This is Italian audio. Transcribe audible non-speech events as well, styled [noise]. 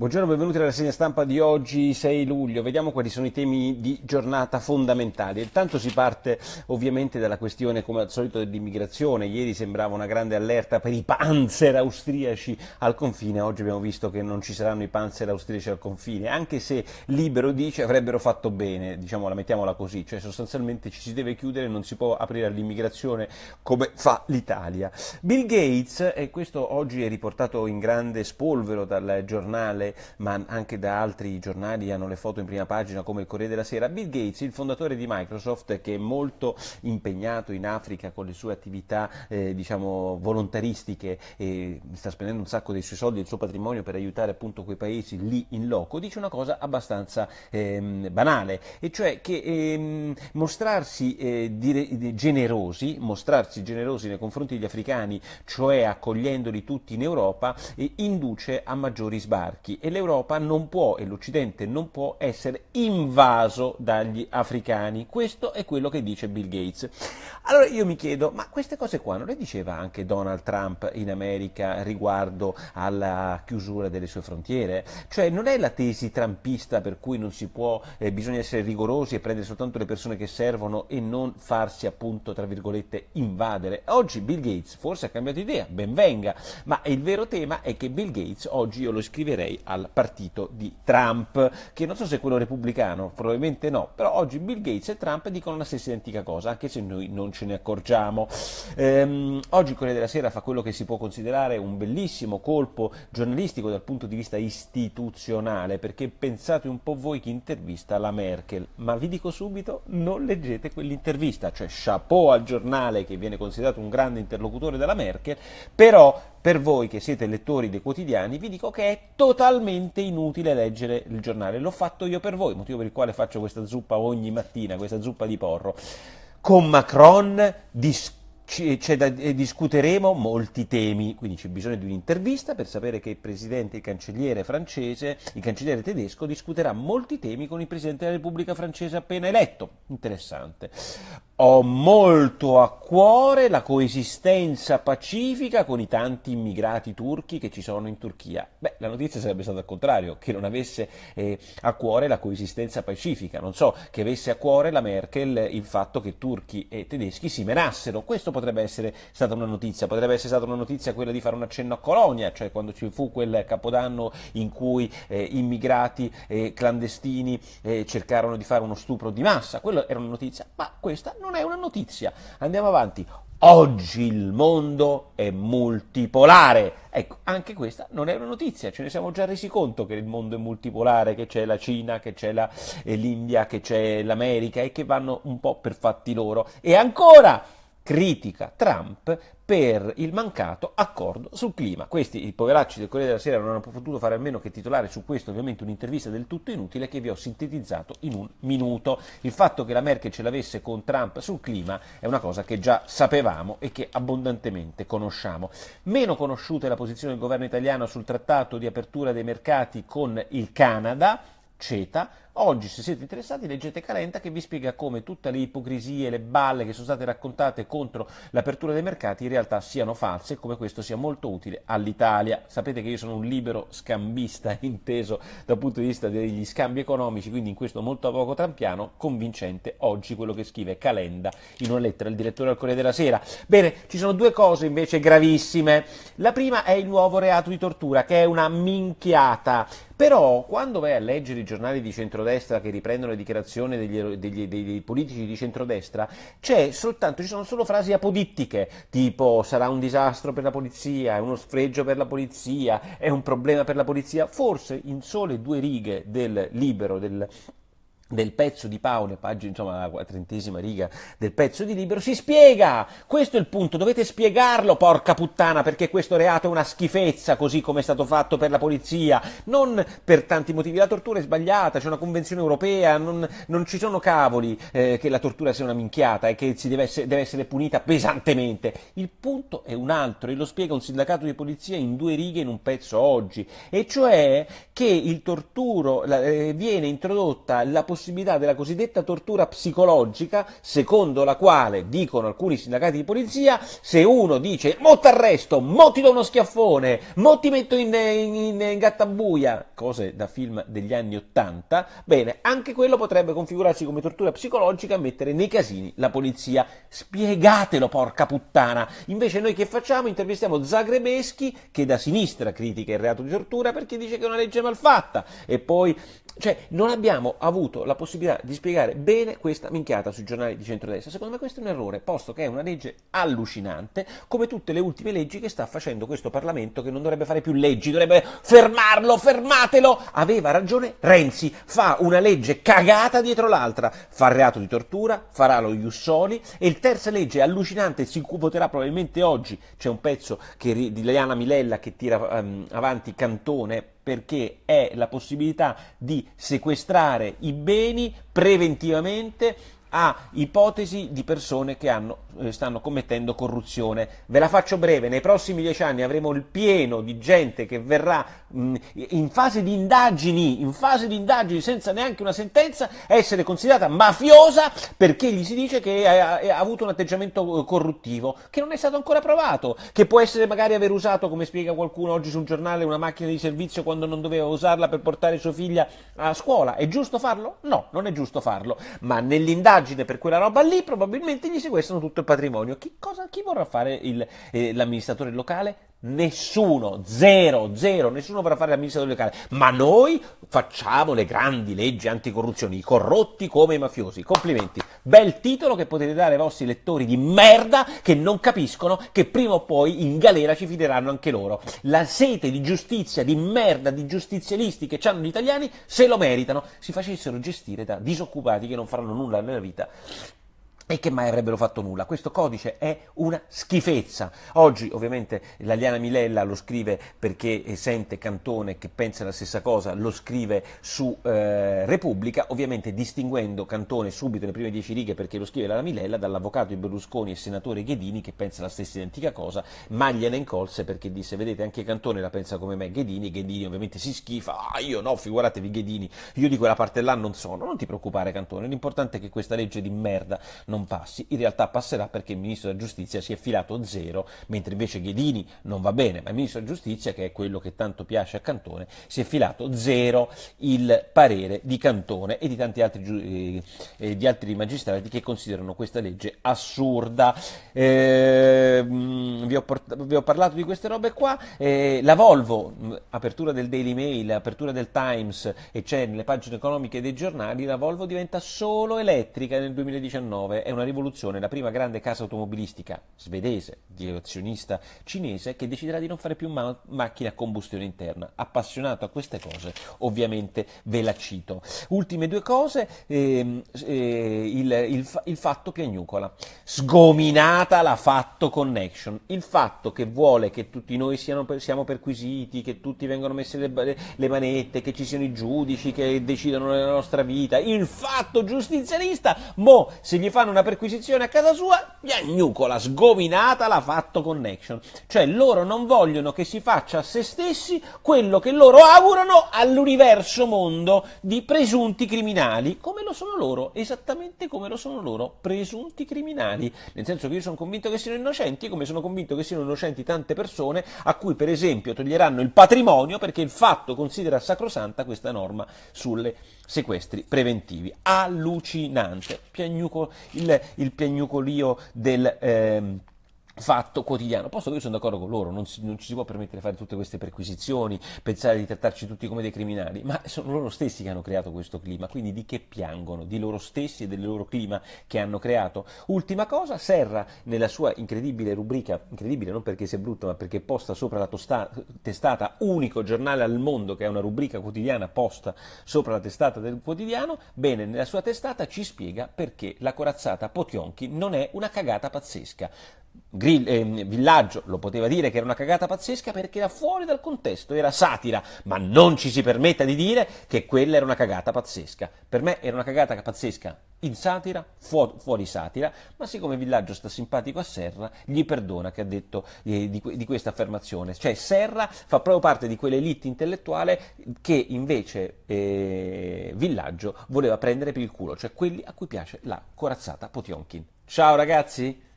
Buongiorno, benvenuti alla segna stampa di oggi 6 luglio. Vediamo quali sono i temi di giornata fondamentali. Intanto si parte ovviamente dalla questione, come al solito, dell'immigrazione. Ieri sembrava una grande allerta per i panzer austriaci al confine. Oggi abbiamo visto che non ci saranno i panzer austriaci al confine, anche se Libero dice avrebbero fatto bene, diciamola, mettiamola così. Cioè sostanzialmente ci si deve chiudere, non si può aprire all'immigrazione come fa l'Italia. Bill Gates, e questo oggi è riportato in grande spolvero dal giornale ma anche da altri giornali hanno le foto in prima pagina come il Corriere della Sera. Bill Gates, il fondatore di Microsoft, che è molto impegnato in Africa con le sue attività eh, diciamo, volontaristiche e sta spendendo un sacco dei suoi soldi e del suo patrimonio per aiutare appunto quei paesi lì in loco, dice una cosa abbastanza ehm, banale, e cioè che ehm, mostrarsi, eh, dire, generosi, mostrarsi generosi nei confronti degli africani, cioè accogliendoli tutti in Europa, eh, induce a maggiori sbarchi e l'Europa non può e l'Occidente non può essere invaso dagli africani. Questo è quello che dice Bill Gates. Allora io mi chiedo, ma queste cose qua non le diceva anche Donald Trump in America riguardo alla chiusura delle sue frontiere? Cioè non è la tesi trumpista per cui non si può, eh, bisogna essere rigorosi e prendere soltanto le persone che servono e non farsi appunto, tra virgolette, invadere. Oggi Bill Gates forse ha cambiato idea, ben venga, ma il vero tema è che Bill Gates oggi io lo scriverei al partito di Trump, che non so se è quello repubblicano, probabilmente no, però oggi Bill Gates e Trump dicono la stessa identica cosa, anche se noi non ce ne accorgiamo. Ehm, oggi Corriere della Sera fa quello che si può considerare un bellissimo colpo giornalistico dal punto di vista istituzionale, perché pensate un po' voi chi intervista la Merkel, ma vi dico subito, non leggete quell'intervista, cioè chapeau al giornale che viene considerato un grande interlocutore della Merkel, però per voi che siete lettori dei quotidiani, vi dico che è totalmente inutile leggere il giornale. L'ho fatto io per voi, motivo per il quale faccio questa zuppa ogni mattina, questa zuppa di porro. Con Macron dis- da, eh, discuteremo molti temi, quindi c'è bisogno di un'intervista per sapere che il presidente, il cancelliere francese, il cancelliere tedesco discuterà molti temi con il presidente della Repubblica francese appena eletto. Interessante. Ho molto a cuore la coesistenza pacifica con i tanti immigrati turchi che ci sono in Turchia. Beh, la notizia sarebbe stata al contrario, che non avesse eh, a cuore la coesistenza pacifica, non so, che avesse a cuore la Merkel il fatto che turchi e tedeschi si menassero. Questo potrebbe essere stata una notizia, potrebbe essere stata una notizia quella di fare un accenno a Colonia, cioè quando ci fu quel capodanno in cui eh, immigrati eh, clandestini eh, cercarono di fare uno stupro di massa. Quella era una notizia, ma questa non non è una notizia. Andiamo avanti. Oggi il mondo è multipolare. Ecco, anche questa non è una notizia, ce ne siamo già resi conto che il mondo è multipolare, che c'è la Cina, che c'è la, eh, l'India, che c'è l'America e che vanno un po' per fatti loro. E ancora, critica Trump per il mancato accordo sul clima. Questi, i poveracci del Corriere della Sera, non hanno potuto fare a meno che titolare su questo ovviamente un'intervista del tutto inutile che vi ho sintetizzato in un minuto. Il fatto che la Merkel ce l'avesse con Trump sul clima è una cosa che già sapevamo e che abbondantemente conosciamo. Meno conosciuta è la posizione del governo italiano sul trattato di apertura dei mercati con il Canada, CETA, Oggi, se siete interessati, leggete Calenda che vi spiega come tutte le ipocrisie e le balle che sono state raccontate contro l'apertura dei mercati in realtà siano false e come questo sia molto utile all'Italia. Sapete che io sono un libero scambista, [laughs] inteso dal punto di vista degli scambi economici, quindi in questo molto a poco trampiano, convincente oggi quello che scrive Calenda in una lettera al direttore al Corriere della Sera. Bene, ci sono due cose invece gravissime. La prima è il nuovo reato di tortura, che è una minchiata. Però quando vai a leggere i giornali di centrodestra che riprendono le dichiarazioni degli, degli, dei, dei, politici di centrodestra, soltanto, ci sono solo frasi apodittiche, tipo sarà un disastro per la polizia, è uno sfregio per la polizia, è un problema per la polizia. Forse in sole due righe del libero, del del pezzo di Paolo, pagina, insomma, la trentesima riga del pezzo di libro, si spiega! Questo è il punto, dovete spiegarlo, porca puttana, perché questo reato è una schifezza, così come è stato fatto per la polizia, non per tanti motivi. La tortura è sbagliata, c'è una convenzione europea, non, non ci sono cavoli eh, che la tortura sia una minchiata e che deve essere, deve essere punita pesantemente. Il punto è un altro, e lo spiega un sindacato di polizia in due righe in un pezzo oggi, e cioè che il torturo, la, eh, viene introdotta la possibilità possibilità della cosiddetta tortura psicologica, secondo la quale, dicono alcuni sindacati di polizia, se uno dice mo arresto, mo ti do uno schiaffone, mo ti metto in, in, in, in gattabuia, cose da film degli anni Ottanta, bene, anche quello potrebbe configurarsi come tortura psicologica e mettere nei casini la polizia. Spiegatelo, porca puttana! Invece noi che facciamo? Intervistiamo Zagrebeschi, che da sinistra critica il reato di tortura perché dice che è una legge malfatta. E poi, cioè, non abbiamo avuto la possibilità di spiegare bene questa minchiata sui giornali di centrodestra. Secondo me questo è un errore, posto che è una legge allucinante, come tutte le ultime leggi che sta facendo questo Parlamento, che non dovrebbe fare più leggi, dovrebbe fermarlo, fermatelo. Aveva ragione Renzi, fa una legge cagata dietro l'altra, fa il reato di tortura, farà lo Jussoli e il terza legge allucinante si voterà probabilmente oggi, c'è un pezzo che, di Liana Milella che tira um, avanti Cantone perché è la possibilità di sequestrare i beni preventivamente a ipotesi di persone che hanno, eh, stanno commettendo corruzione. Ve la faccio breve, nei prossimi dieci anni avremo il pieno di gente che verrà mm, in, fase di indagini, in fase di indagini, senza neanche una sentenza, essere considerata mafiosa perché gli si dice che ha, ha avuto un atteggiamento eh, corruttivo, che non è stato ancora provato, che può essere magari aver usato, come spiega qualcuno oggi su un giornale, una macchina di servizio quando non doveva usarla per portare sua figlia a scuola. È giusto farlo? No, non è giusto farlo, ma nell'indagine indagine per quella roba lì, probabilmente gli sequestrano tutto il patrimonio. Chi, cosa, chi vorrà fare il, eh, l'amministratore locale? Nessuno, zero, zero, nessuno vorrà fare l'amministratore locale, ma noi facciamo le grandi leggi anticorruzione, i corrotti come i mafiosi. Complimenti, bel titolo che potete dare ai vostri lettori di merda che non capiscono che prima o poi in galera ci fideranno anche loro. La sete di giustizia, di merda, di giustizialisti che hanno gli italiani se lo meritano, si facessero gestire da disoccupati che non faranno nulla nella vita e che mai avrebbero fatto nulla. Questo codice è una schifezza. Oggi ovviamente l'Aliana Milella lo scrive perché eh, sente Cantone che pensa la stessa cosa, lo scrive su eh, Repubblica, ovviamente distinguendo Cantone subito nelle prime dieci righe perché lo scrive l'Aliana Milella dall'avvocato di Berlusconi e senatore Ghedini che pensa la stessa identica cosa, ma gliene incolse perché disse vedete anche Cantone la pensa come me Ghedini, Ghedini ovviamente si schifa, ah io no, figuratevi Ghedini, io di quella parte là non sono, non ti preoccupare Cantone, l'importante è che questa legge di merda non non passi, in realtà passerà perché il ministro della giustizia si è filato zero, mentre invece Ghedini non va bene, ma il ministro della giustizia, che è quello che tanto piace a Cantone, si è filato zero il parere di Cantone e di tanti altri, eh, eh, di altri magistrati che considerano questa legge assurda. Eh, vi, ho port- vi, ho parlato di queste robe qua, eh, la Volvo, mm, apertura del Daily Mail, apertura del Times e c'è nelle pagine economiche dei giornali, la Volvo diventa solo elettrica nel 2019 è una rivoluzione, la prima grande casa automobilistica svedese, direzionista cinese, che deciderà di non fare più ma- macchine a combustione interna. Appassionato a queste cose, ovviamente ve la cito. Ultime due cose, ehm, eh, il, il, il fatto piagnucola. Sgominata la fatto connection, il fatto che vuole che tutti noi siano, siamo perquisiti, che tutti vengano messe le, le manette, che ci siano i giudici che decidono la nostra vita, il fatto giustizialista, mo se gli fanno una una perquisizione a casa sua, piagnucola, sgominata l'ha fatto connection. Cioè loro non vogliono che si faccia a se stessi quello che loro augurano all'universo mondo di presunti criminali, come lo sono loro, esattamente come lo sono loro, presunti criminali. Nel senso che io sono convinto che siano innocenti, come sono convinto che siano innocenti tante persone a cui per esempio toglieranno il patrimonio perché il fatto considera sacrosanta questa norma sulle sequestri preventivi. Allucinante. Piagnucola il, il piagnucolio del... Ehm, fatto quotidiano. Posso che io sono d'accordo con loro, non, si, non, ci si può permettere di fare tutte queste perquisizioni, pensare di trattarci tutti come dei criminali, ma sono loro stessi che hanno creato questo clima, quindi di che piangono? Di loro stessi e del loro clima che hanno creato? Ultima cosa, Serra nella sua incredibile rubrica, incredibile non perché sia brutto, ma perché posta sopra la tosta, testata, unico giornale al mondo che è una rubrica quotidiana posta sopra la testata del quotidiano, bene, nella sua testata ci spiega perché la corazzata Potionchi non è una cagata pazzesca. Grill, eh, villaggio lo poteva dire che era una cagata pazzesca perché era fuori dal contesto, era satira, ma non ci si permetta di dire che quella era una cagata pazzesca. Per me era una cagata pazzesca in satira, fuori, fuori satira, ma siccome Villaggio sta simpatico a Serra, gli perdona che ha detto eh, di, di, questa affermazione. Cioè Serra fa proprio parte di quell'elite intellettuale che invece eh, Villaggio voleva prendere per il culo, cioè quelli a cui piace la corazzata Potionkin. Ciao ragazzi!